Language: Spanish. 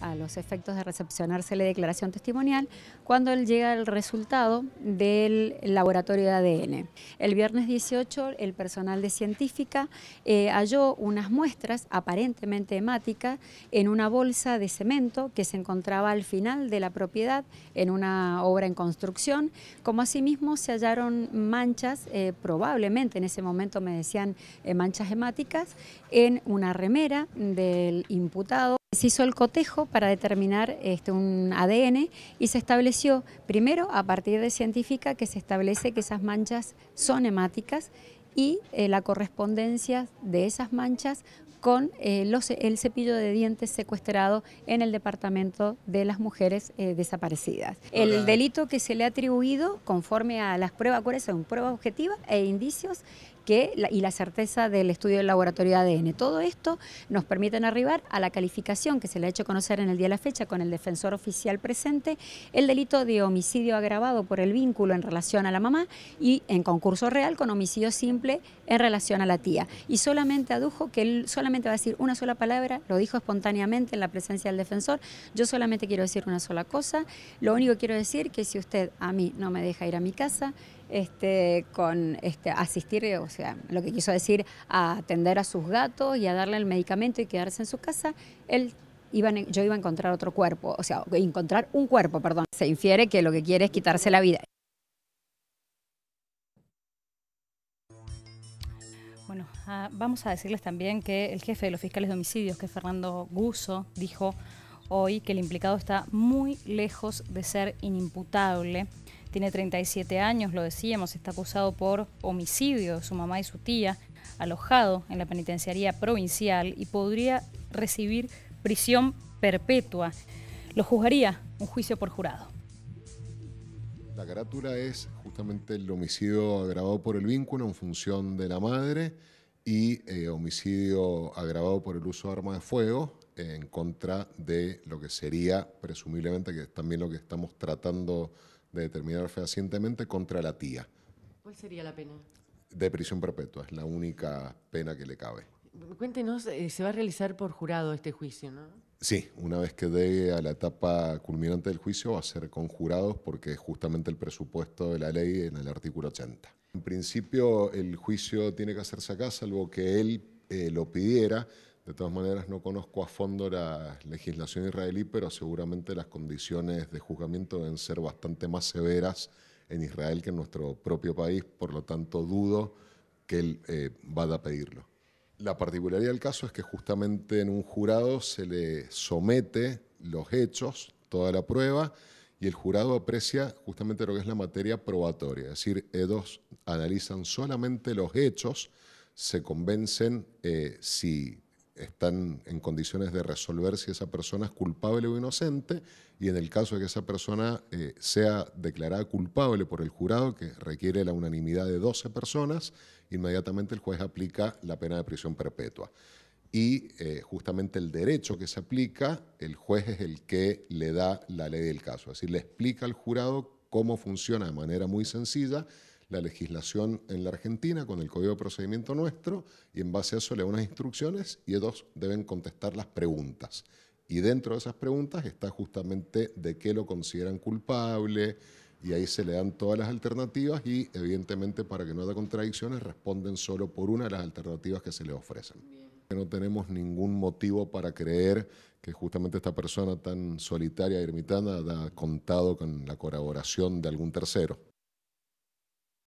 a los efectos de recepcionarse la declaración testimonial cuando él llega el resultado del laboratorio de ADN. El viernes 18 el personal de científica eh, halló unas muestras aparentemente hemáticas en una bolsa de cemento que se encontraba al final de la propiedad en una obra en construcción, como asimismo se hallaron manchas, eh, probablemente en ese momento me decían eh, manchas hemáticas, en una remera del imputado se hizo el cotejo para determinar este, un ADN y se estableció primero a partir de científica que se establece que esas manchas son hemáticas y eh, la correspondencia de esas manchas con eh, el cepillo de dientes secuestrado en el departamento de las mujeres eh, desaparecidas. El delito que se le ha atribuido conforme a las pruebas, ¿cuáles son? pruebas objetivas e indicios y la certeza del estudio del laboratorio de ADN. Todo esto nos permiten arribar a la calificación que se le ha hecho conocer en el día de la fecha con el defensor oficial presente, el delito de homicidio agravado por el vínculo en relación a la mamá y en concurso real con homicidio simple en relación a la tía. Y solamente adujo que él solamente va a decir una sola palabra, lo dijo espontáneamente en la presencia del defensor, yo solamente quiero decir una sola cosa, lo único que quiero decir que si usted a mí no me deja ir a mi casa, este, con este, asistir, o sea, lo que quiso decir, a atender a sus gatos y a darle el medicamento y quedarse en su casa, él yo iba a encontrar otro cuerpo, o sea, encontrar un cuerpo, perdón. Se infiere que lo que quiere es quitarse la vida. Bueno, ah, vamos a decirles también que el jefe de los fiscales de homicidios, que es Fernando Guso, dijo hoy que el implicado está muy lejos de ser inimputable. Tiene 37 años, lo decíamos, está acusado por homicidio de su mamá y su tía, alojado en la penitenciaría provincial y podría recibir prisión perpetua. Lo juzgaría un juicio por jurado. La carátula es justamente el homicidio agravado por el vínculo en función de la madre y eh, homicidio agravado por el uso de armas de fuego en contra de lo que sería presumiblemente, que es también lo que estamos tratando de determinar fehacientemente contra la tía. ¿Cuál sería la pena? De prisión perpetua, es la única pena que le cabe. Cuéntenos, eh, se va a realizar por jurado este juicio, ¿no? Sí, una vez que dé a la etapa culminante del juicio va a ser con jurados porque es justamente el presupuesto de la ley en el artículo 80. En principio el juicio tiene que hacerse acá, salvo que él eh, lo pidiera, de todas maneras, no conozco a fondo la legislación israelí, pero seguramente las condiciones de juzgamiento deben ser bastante más severas en Israel que en nuestro propio país, por lo tanto dudo que él eh, vaya a pedirlo. La particularidad del caso es que justamente en un jurado se le somete los hechos, toda la prueba, y el jurado aprecia justamente lo que es la materia probatoria, es decir, ellos analizan solamente los hechos, se convencen eh, si están en condiciones de resolver si esa persona es culpable o inocente y en el caso de que esa persona eh, sea declarada culpable por el jurado, que requiere la unanimidad de 12 personas, inmediatamente el juez aplica la pena de prisión perpetua. Y eh, justamente el derecho que se aplica, el juez es el que le da la ley del caso, es decir, le explica al jurado cómo funciona de manera muy sencilla la legislación en la Argentina con el Código de Procedimiento nuestro y en base a eso le dan unas instrucciones y ellos deben contestar las preguntas. Y dentro de esas preguntas está justamente de qué lo consideran culpable y ahí se le dan todas las alternativas y evidentemente para que no haya contradicciones responden solo por una de las alternativas que se le ofrecen. No tenemos ningún motivo para creer que justamente esta persona tan solitaria y e ermitana ha contado con la colaboración de algún tercero.